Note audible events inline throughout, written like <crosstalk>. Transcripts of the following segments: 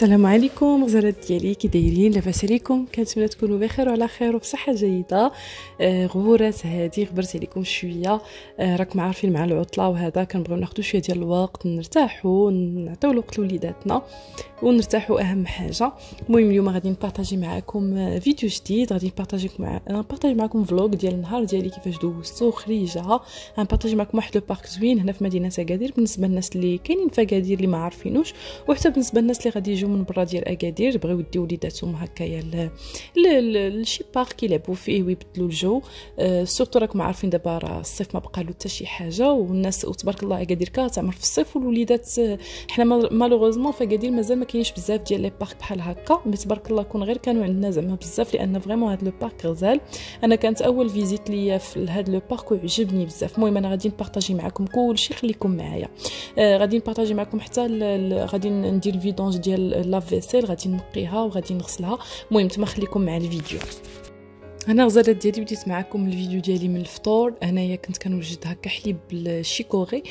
السلام عليكم غزالات ديالي كي دايرين لاباس عليكم كنتمنى تكونوا بخير وعلى خير وبصحه جيده آه غورات هذه غبرت عليكم شويه آه، راكم عارفين مع العطله وهذا كنبغيو ناخدو شويه ديال الوقت نرتاحوا نعطيو الوقت لوليداتنا ونرتاحوا اهم حاجه المهم اليوم غادي نبارطاجي معكم آه، فيديو جديد غادي نبارطاجي مع آه، نبارطاجي معكم فلوغ ديال النهار ديالي كيفاش دوزتو خريجه غنبارطاجي معكم واحد لو بارك زوين هنا في مدينه اكادير بالنسبه للناس اللي كاينين في اكادير اللي ما عارفينوش وحتى بالنسبه للناس اللي غادي من برا ديال اكادير بغيو يديو وليداتهم هكايا لشي بارك يلعبوا فيه ويبدلوا الجو أه سورتو راكم عارفين دابا راه الصيف ما بقى له حتى شي حاجه والناس وتبارك الله اكادير كتعمر في الصيف والوليدات آه، حنا مالوغوزمون في اكادير مازال ما كاينش بزاف ديال لي بارك بحال هكا مي تبارك الله كون غير كانوا عندنا زعما بزاف لان فريمون هاد لو بارك غزال انا كانت اول فيزيت ليا في هاد لو بارك وعجبني بزاف المهم انا غادي نبارطاجي معكم كلشي خليكم معايا آه غادي نبارطاجي معكم حتى غادي ندير فيدونج ديال لا فيسيل غادي نقيها وغادي نغسلها المهم تما خليكم مع الفيديو هنا غزالات ديالي بديت معكم الفيديو ديالي من الفطور هنايا كنت كنوجد هكا حليب بالشيكوغي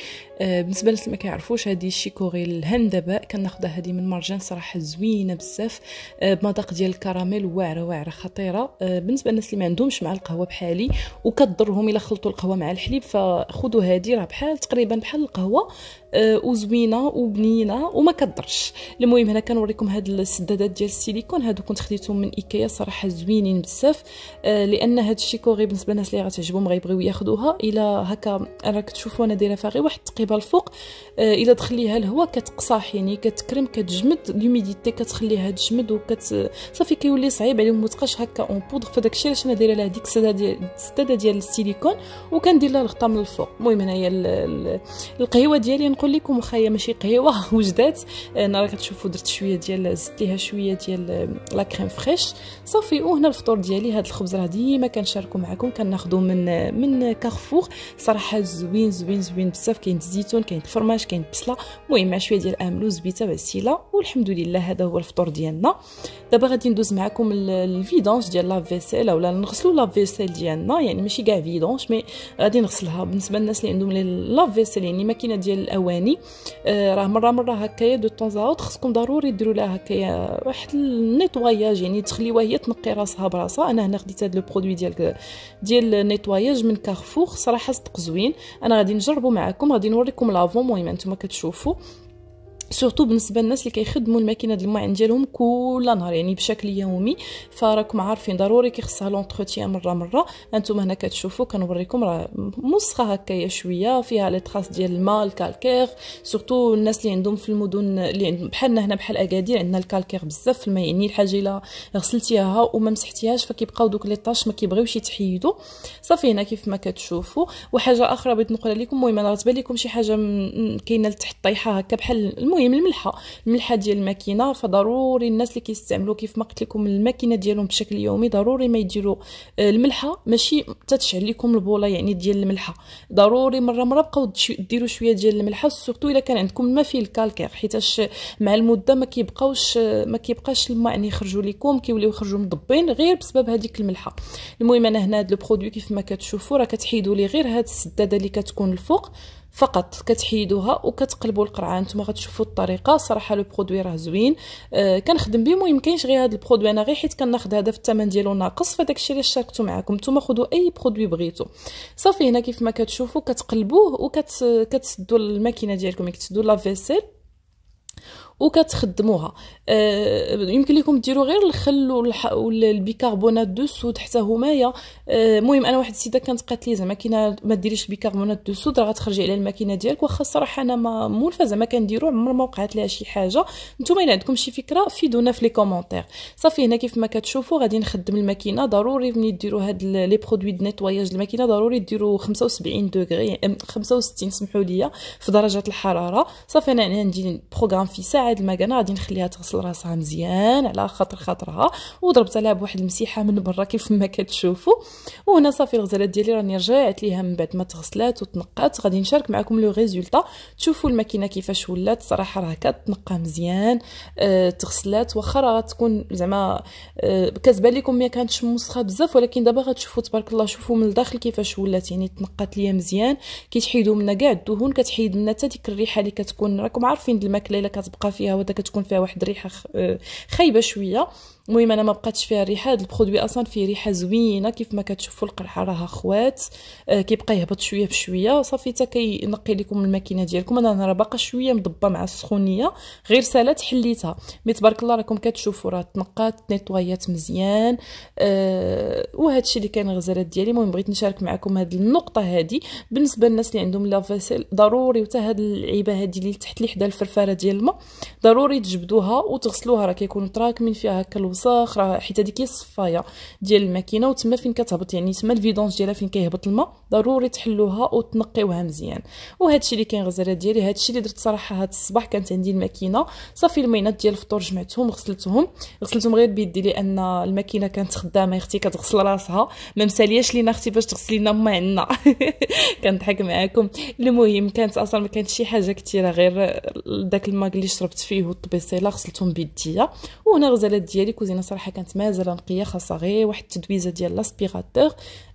آه، بالنسبه للناس ما كيعرفوش هذه الشيكوغي الهندباء كناخذها هذه من مرجان صراحه زوينه بزاف آه، بمذاق ديال الكراميل واعره واعره خطيره آه، بالنسبه للناس اللي ما عندهمش مع القهوه بحالي وكضرهم الا خلطوا القهوه مع الحليب فخذوا هذه راه بحال تقريبا بحال القهوه آه، وزوينه وبنينه وما كضرش المهم هنا كنوريكم هاد السدادات ديال السيليكون هادو كنت خديتهم من ايكيا صراحه زوينين بزاف آه، لان هاد الشيكوغي بالنسبه للناس اللي غتعجبهم غيبغيو ياخذوها الا هكا انا كتشوفوا انا دايره فيها غير واحد التقيبه الفوق آه، الا دخليها الهواء كتقصاح يعني كتكرم كتجمد لوميديتي كتخليها تجمد وكت صافي كيولي صعيب عليهم متقاش هكا اون بودغ فداكشي علاش انا دايره لها ديك السداده ديال السداده ديال السيليكون وكندير لها الغطاء من الفوق المهم هنايا القهيوه ديالي كنقول لكم واخا ماشي قهيوه <laughs> وجدات انا راه كتشوفوا درت شويه ديال زدت ليها شويه ديال آه، لا كريم فريش صافي وهنا الفطور ديالي هاد الخبز راه ديما كنشاركو معكم كناخذو من من كارفور صراحه زوين زوين زوين بزاف كاين الزيتون كاين الفرماج كاين البصله المهم مع شويه ديال املو زبيته وعسيله والحمد لله هذا هو الفطور ديالنا دابا غادي ندوز معكم الفيدونج ديال لا فيسيل اولا نغسلو لا فيسيل ديالنا يعني ماشي كاع فيدونج مي غادي نغسلها بالنسبه للناس اللي عندهم لا فيسيل يعني ماكينه ديال الاول ثواني آه، راه مره مره هكايا دو طون اوت خصكم ضروري ديروا لها هكايا واحد النيطواياج يعني تخليوها هي تنقي راسها براسها انا هنا خديت هذا لو برودوي ديال ديال النيتواياج من كارفور صراحه صدق زوين انا غادي نجربو معكم غادي نوريكم لافون المهم نتوما كتشوفوا سورتو بالنسبه للناس اللي كيخدموا الماكينه د الماعن ديالهم كل نهار يعني بشكل يومي فراكم عارفين ضروري كيخصها لونتروتيان مره مره انتم هنا كتشوفوا كنوريكم راه مسخه هكايا شويه فيها لي تراس ديال الماء الكالكير سورتو الناس اللي عندهم في المدن اللي بحالنا هنا بحال اكادير عندنا الكالكير بزاف في الماء يعني الحاجه الا غسلتيها وما مسحتيهاش فكيبقاو دوك لي طاش ما كيبغيوش يتحيدوا صافي هنا كيف ما كتشوفوا وحاجه اخرى بغيت نقولها لكم المهم انا غتبان لكم شي حاجه كاينه لتحت طايحه هكا بحال المهم الملحه الملحه ديال الماكينه فضروري الناس اللي كيستعملوا كيف ما قلت لكم الماكينه ديالهم بشكل يومي ضروري ما يديروا آه، الملحه ماشي تتشعل لكم البوله يعني ديال الملحه ضروري مره مره بقاو ديروا شويه ديال الملحه سورتو الا كان عندكم ما فيه الكالكير حيتاش مع المده ما كيبقاوش ما كيبقاش الماء يعني يخرجوا لكم كيوليو يخرجوا مضبين غير بسبب هذيك الملحه المهم انا هنا هاد البرودوي كيف ما كتشوفوا راه كتحيدوا لي غير هاد السداده اللي كتكون الفوق فقط كتحيدوها وكتقلبوا القرعه نتوما غتشوفوا الطريقه صراحه لو برودوي راه زوين آه كنخدم بيه المهم كاينش غير هذا البرودوي انا غير حيت كناخذ هذا في الثمن ديالو ناقص فداك الشيء اللي شاركته معكم نتوما خذوا اي برودوي بغيتو صافي هنا كيف ما كتشوفوا كتقلبوه وكتسدوا الماكينه ديالكم كتسدوا لافيسيل وكتخدموها آه يمكن لكم ديروا غير الخل والبيكربونات دو سود حتى همايا آه، المهم آه انا واحد السيده كانت قالت لي زعما كاينه ما ديريش البيكربونات دو سود راه غتخرجي على الماكينه ديالك واخا الصراحه انا ما مولفه زعما كنديرو عمر ما وقعت لها شي حاجه نتوما الا عندكم شي فكره فيدونا في لي كومونتير صافي هنا كيف ما كتشوفوا غادي نخدم الماكينه ضروري ملي ديروا هاد لي برودوي د نيتواياج الماكينه ضروري ديروا 75 دوغري 65 سمحوا لي في درجه الحراره صافي انا عندي بروغرام في ساعه هاد المكانه غادي نخليها تغسل راسها مزيان على خاطر خاطرها وضربت عليها بواحد المسيحه من برا كيف ما كتشوفوا وهنا صافي الغزالات ديالي راني رجعت ليها من بعد ما تغسلات وتنقات غادي نشارك معكم لو ريزولطا تشوفوا الماكينه كيفاش ولات صراحه راه كتنقى مزيان أه تغسلات واخا راه تكون زعما أه كتبان لكم ما كانتش موسخه بزاف ولكن دابا غتشوفوا تبارك الله شوفوا من الداخل كيفاش ولات يعني تنقات ليا مزيان كيتحيدوا منا كاع الدهون كتحيد لنا حتى ديك الريحه اللي كتكون راكم عارفين الماكله الا كتبقى فيها ودا كتكون فيها واحد الريحه آه، خايبه شويه المهم انا ما بقاتش فيها الريحه هذا البرودوي اصلا فيه ريحه زوينه كيف ما كتشوفوا القرحه راها خوات آه، كيبقى يهبط شويه بشويه صافي حتى كينقي لكم الماكينه ديالكم انا راه باقا شويه مضبه مع السخونيه غير سالات حليتها مي تبارك الله راكم كتشوفوا راه تنقات نيطوايات مزيان أه وهذا الشيء اللي كان غزالات ديالي المهم بغيت نشارك معكم هذه النقطه هذه بالنسبه للناس اللي عندهم لافيسيل ضروري وتا هاد العيبه هذه اللي تحت اللي حدا الفرفاره ديال الماء ضروري تجبدوها وتغسلوها راه كيكونوا تراكمين فيها هكا الوساخ راه حيت هذيك هي الصفايه ديال الماكينه وتما فين كتهبط يعني تما الفيدونج ديالها فين كيهبط الماء ضروري تحلوها وتنقيوها مزيان وهذا الشيء اللي كاين غزاله ديالي هذا الشيء اللي درت صراحه هذا الصباح كانت عندي الماكينه صافي المينات ديال الفطور جمعتهم غسلتهم غسلتهم غير بيدي لان الماكينه كانت خدامه اختي كتغسل راسها ما مسالياش لينا اختي باش تغسل لينا ما عندنا <laughs> كنضحك معاكم المهم كانت اصلا ما كانت شي حاجه كثيره غير داك الماء اللي شربت فيه الطبيصيلا غسلتهم بيديا وهنا الغزالات ديالي كوزينه صراحه كانت مازال نقيه خاصه غير واحد التدويزه ديال لاسبيغاتور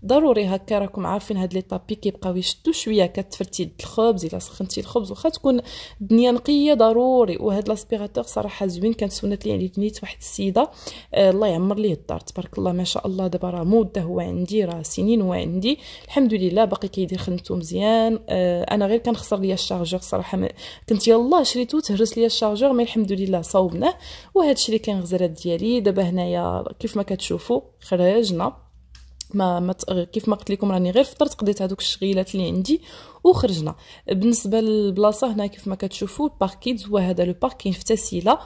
ضروري هكا راكم عارفين هاد لي طابي كيبقاو يشدو شويه كتفرتي الخبز الا سخنتي الخبز واخا تكون الدنيا نقيه ضروري وهاد لاسبيغاتور صراحه زوين كانت سنت لي عليه بنيت واحد السيده آه الله يعمر ليه الدار تبارك الله ما شاء الله دابا راه موده هو عندي راه سنين هو عندي الحمد لله باقي كيدير خدمته مزيان آه انا غير كنخسر ليا الشارجور صراحه كنت يلاه شريتو تهرس ليا الشارجور الشارجور مي الحمد لله صوبناه وهذا الشيء اللي كان غزرات ديالي دابا هنايا كيف ما كتشوفوا خرجنا ما, ما كيف ما قلت لكم راني غير فطرت قضيت هذوك الشغيلات اللي عندي وخرجنا بالنسبه للبلاصه هنا كيف ما كتشوفوا الباركيد هو هذا لو باركين في تسيله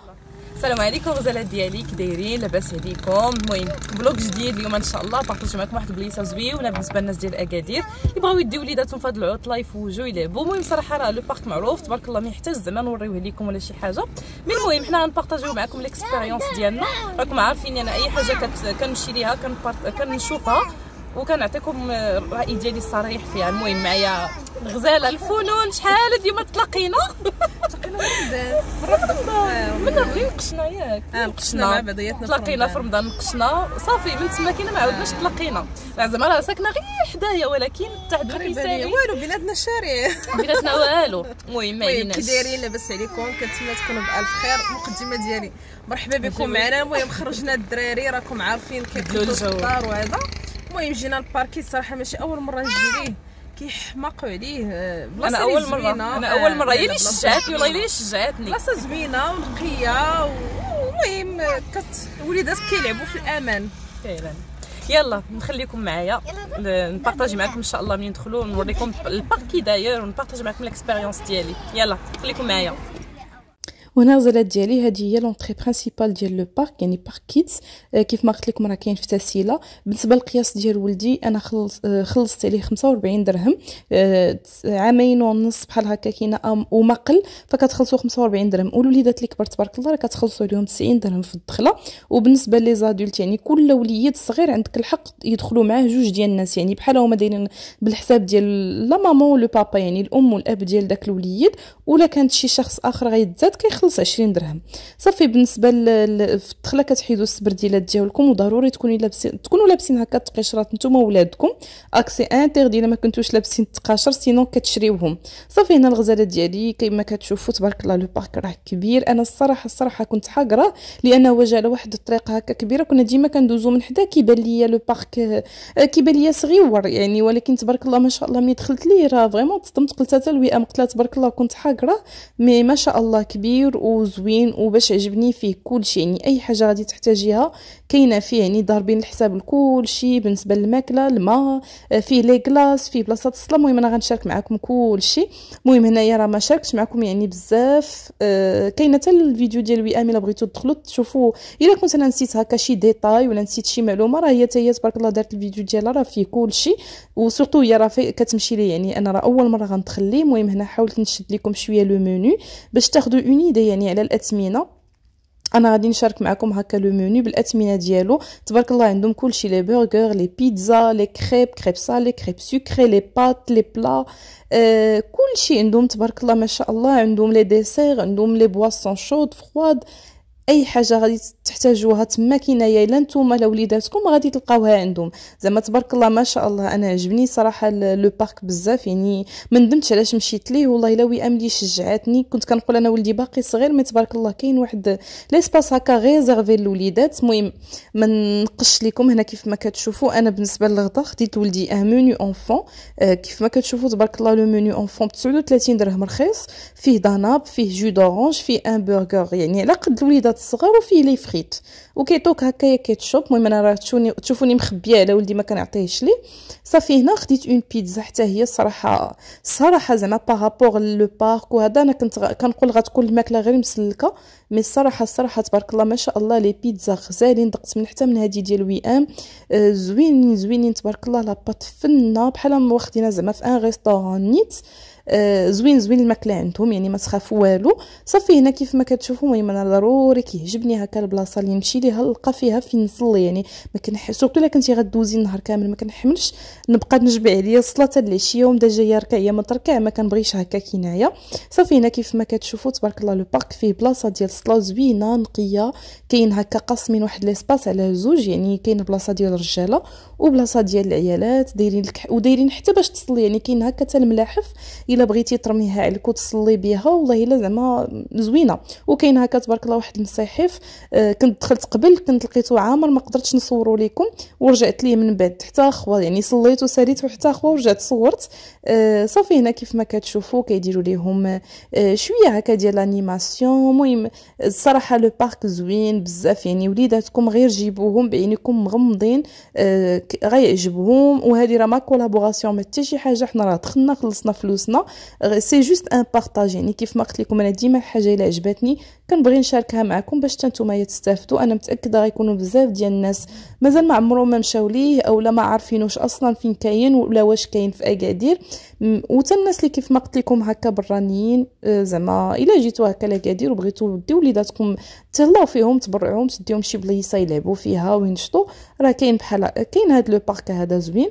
السلام عليكم غزالات ديالي كي دايرين لاباس عليكم المهم بلوك جديد اليوم ان شاء الله بارطاجي معكم واحد البليصه زويونه بالنسبه للناس ديال اكادير اللي بغاو يديو وليداتهم في العطله يفوجوا يلعبوا المهم صراحه راه لو بارك معروف تبارك الله ما يحتاج زعما نوريوه لكم ولا شي حاجه مي المهم حنا غنبارطاجيو معكم ليكسبيريونس ديالنا راكم عارفين انا اي حاجه كنمشي ليها كنشوفها وكنعطيكم الراي ديالي الصريح فيها المهم معايا الغزاله الفنون شحال ديما تلاقينا <laughs> من نقشنا ياك آه، نقشنا مع بعضياتنا تلاقينا في رمضان نقشنا صافي من تما كاينه ما عاودناش تلاقينا زعما راه ساكنه غير حدايا ولكن حتى حد ما والو بيناتنا الشارع بلادنا والو المهم ما عليناش كي دايرين لاباس عليكم كنتمنى تكونوا بالف خير المقدمه ديالي مرحبا بكم معنا المهم خرجنا الدراري راكم عارفين كيف الدار وهذا المهم جينا الباركي الصراحه ماشي اول مره نجي ليه كيحماقوا عليه آه، بلاصه انا اول مره انا اول مره هي اللي آه، شجعتني والله هي اللي شجعتني بلاصه زوينه ونقيه المهم كت وليدات كيلعبوا في الامان فعلا يلا نخليكم معايا نبارطاجي معكم ان شاء الله ملي ندخلوا نوريكم الباركي داير ونبارطاجي معكم الاكسبيريونس ديالي يلا خليكم معايا وهنا زلات ديالي هذه هي لونطري برينسيبال ديال لو بارك يعني بارك كيدز آه، كيف ما قلت لكم راه كاين في تسهيله بالنسبه للقياس ديال ولدي انا آه، خلصت عليه 45 درهم آه، عامين ونص بحال هكا كاينه وما قل فكتخلصوا 45 درهم والوليدات اللي كبر تبارك الله راه كتخلصوا عليهم 90 درهم في الدخله وبالنسبه لي زادولت يعني كل وليد صغير عندك الحق يدخلوا معاه جوج ديال الناس يعني بحال هما دايرين بالحساب ديال لا مامون لو بابا يعني الام والاب ديال داك الوليد ولا كانت شي شخص اخر غيتزاد كيخلص خلص 20 درهم صافي بالنسبه للدخله كتحيدوا السبرديلات ديالكم وضروري تكوني لابسين تكونوا لابسين هكا التقشرات نتوما ولادكم اكسي انتيردي الا ما كنتوش لابسين التقاشر سينو كتشريوهم صافي هنا الغزاله ديالي كما كتشوفوا تبارك الله لو بارك راه كبير انا الصراحه الصراحه كنت حاقره لانه واجه على واحد الطريقه هكا كبيره كنا ديما كندوزو من حدا كيبان ليا لو بارك آه، كيبان ليا صغيور يعني ولكن تبارك الله ما شاء الله ملي دخلت ليه راه فريمون تصدمت قلت حتى الوئام قلت تبارك الله كنت حاقره مي ما شاء الله كبير كبير وزوين وباش عجبني فيه كلشي يعني اي حاجه غادي تحتاجيها كاينه فيه يعني ضاربين الحساب لكل شيء بالنسبه للماكله الماء آه، فيه لي كلاص فيه بلاصه الصلاة المهم انا غنشارك معكم كل شيء المهم هنايا راه ما شاركتش معكم يعني بزاف آه كاينه حتى الفيديو ديال وئام الا بغيتو تدخلوا تشوفوا الا كنت انا نسيت هكا شي ديتاي ولا نسيت شي معلومه راه هي حتى هي تبارك الله دارت الفيديو ديالها راه فيه كل شيء وسورتو هي راه كتمشي لي يعني انا راه اول مره غندخل المهم هنا حاولت نشد لكم شويه لو مينو باش تاخذوا اون ايدي يعني على الاثمنه انا غادي نشارك معكم هكا لو مينو بالاثمنه ديالو تبارك الله عندهم كلشي لي برغر لي بيتزا لي كريب كريب سالي كريب سكري لي بات لي بلا آه كلشي عندهم تبارك الله ما شاء الله عندهم لي ديسير عندهم لي بواسون شود فرواد اي حاجه غادي تحتاجوها تما كنايه الا نتوما لا وليداتكم غادي تلقاوها عندهم زعما تبارك الله ما شاء الله انا عجبني صراحه لو بارك بزاف يعني ما ندمتش علاش مشيت ليه والله الا وئام لي شجعتني كنت كنقول انا ولدي باقي صغير ما تبارك الله كاين واحد ليسباس هكا ريزيرفي للوليدات المهم ما نقش لكم هنا كيف ما كتشوفوا انا بالنسبه للغدا خديت ولدي ان مينيو اونفون كيف ما كتشوفوا تبارك الله لو مينيو اونفون ب 39 درهم رخيص فيه داناب فيه جو دورونج فيه ان برغر يعني على قد الوليدات الصغار وفيه لي فريت وكيطوك هكايا كيتشوب المهم انا راه تشوفوني مخبيه على ولدي ما كنعطيهش ليه صافي هنا خديت اون بيتزا حتى هي الصراحه الصراحه زعما بارابور لو بارك وهذا انا كنت كنقول غتكون الماكله غير مسلكه مي الصراحه الصراحه تبارك الله ما شاء الله لي بيتزا غزالين دقت من حتى من هذه ديال وي ام آه، زوينين زوينين تبارك الله لاباط فنه بحال واخدينها زعما في ان ريستوران نيت آه، زوين زوين الماكله عندهم يعني ما تخافوا والو صافي هنا كيف ما كتشوفوا المهم انا ضروري كيعجبني هكا البلاصه اللي نمشي ليها نلقى فيها فين نصلي يعني ما كنح سورتو الا كنتي غدوزي النهار كامل ما كنحملش نبقى نجبع عليا الصلاه حتى العشيه ومدا جايه ركعيه من تركع ما كنبغيش هكا كنايه صافي هنا كيف ما كتشوفوا تبارك الله لو بارك فيه بلاصه ديال الصلاه زوينه نقيه كاين هكا قاسمين واحد ليسباس على زوج يعني كاين بلاصه ديال الرجاله وبلاصه ديال العيالات دايرين ودايرين حتى باش تصلي يعني كاين هكا تا الملاحف الا بغيتي ترميها عليك وتصلي بها والله الا زعما زوينه وكاين هكا تبارك الله واحد المصيحف آه، كنت دخلت قبل كنت لقيتو عامر ما قدرتش نصورو لكم ورجعت ليه من بعد حتى خوا يعني صليت وساليت حتى خوا ورجعت صورت آه، صافي هنا كيف ما كتشوفوا كيديروا ليهم آه، شويه هكا ديال الانيماسيون المهم الصراحه لو بارك زوين بزاف يعني وليداتكم غير جيبوهم بعينيكم مغمضين غيعجبهم وهذه راه ما كولابوراسيون ما حتى شي حاجه حنا راه دخلنا خلصنا فلوسنا سي جوست ان بارطاج يعني كيف ما قلت لكم انا ديما الحاجه الا عجبتني كنبغي نشاركها معكم باش حتى نتوما تستافدوا انا متاكده غيكونوا بزاف ديال الناس مازال ما عمرهم ما مشاو ليه اولا ما عارفينوش اصلا فين كاين ولا واش كاين في اكادير وتا الناس اللي كيف ما قلت لكم هكا برانيين زعما الا جيتوا هكا لاكادير وبغيتوا ديو وليداتكم تهلاو فيهم تبرعوهم تديهم شي بلايصه يلعبوا فيها وينشطوا راه كاين بحال كاين هاد لو بارك هذا زوين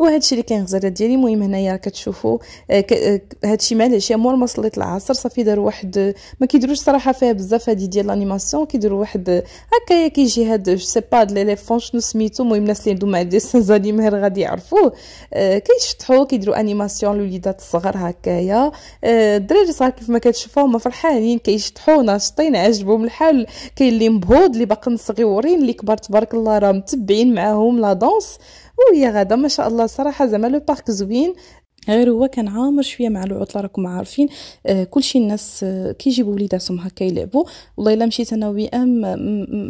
الشيء اللي كاين غزاله ديالي المهم هنايا راه كتشوفوا آه، آه، هادشي مع العشاء مور ما صليت العصر صافي دار واحد ما كيديروش صراحه فيها بزاف هادي ديال لانيماسيون كيديروا واحد هكايا كيجي هاد جو سي با ليليفون شنو سميتو المهم الناس اللي عندهم دي سان زانيمير غادي يعرفوه آه، كيشطحوا كيديروا انيماسيون لوليدات الصغار هكايا الدراري الصغار كيف ما كتشوفوا هما فرحانين كيشطحوا ناشطين عجبهم الحال كاين اللي مبهود اللي باقي صغيورين اللي كبار تبارك الله راه متبعين معاهم لا دونس ويا غدا ما شاء الله صراحه زعما لو بارك زوين غير هو كان عامر شويه مع العطله راكم عارفين آه كلشي الناس آه يجيبوا وليداتهم هكا يلعبوا والله الا مشيت انا ويام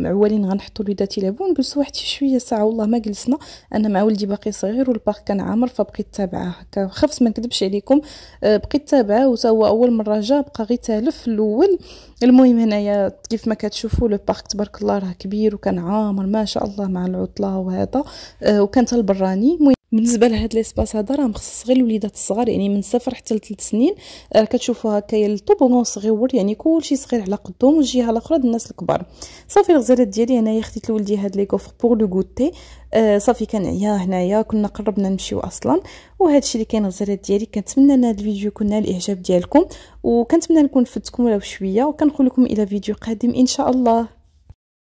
عوالين غنحطوا الوليدات يلعبوا نجلسوا واحد شويه ساعه والله ما جلسنا انا مع ولدي باقي صغير والبارك كان عامر فبقيت تابعه هكا خفت ما نكذبش عليكم آه بقيت تابعه وتا هو اول مره جا بقى غير تالف الاول المهم هنايا كيف ما كتشوفوا لو بارك تبارك الله راه كبير وكان عامر ما شاء الله مع العطله وهذا آه وكان البراني بالنسبه لهاد ليسباس هذا راه مخصص غير الوليدات الصغار يعني من صفر حتى لثلاث سنين راه كتشوفوا هكايا الطوبون صغيور يعني كلشي صغير على قدهم والجهه الاخرى الناس الكبار صافي الغزالات ديالي انايا خديت لولدي هاد لي كوفر بور لو غوتي آه صافي كنعيا هنايا كنا قربنا نمشيو اصلا وهذا الشيء اللي كاين الغزالات ديالي كنتمنى ان هذا الفيديو يكون نال الاعجاب ديالكم وكنتمنى نكون فدتكم ولا بشويه وكنقول لكم الى فيديو قادم ان شاء الله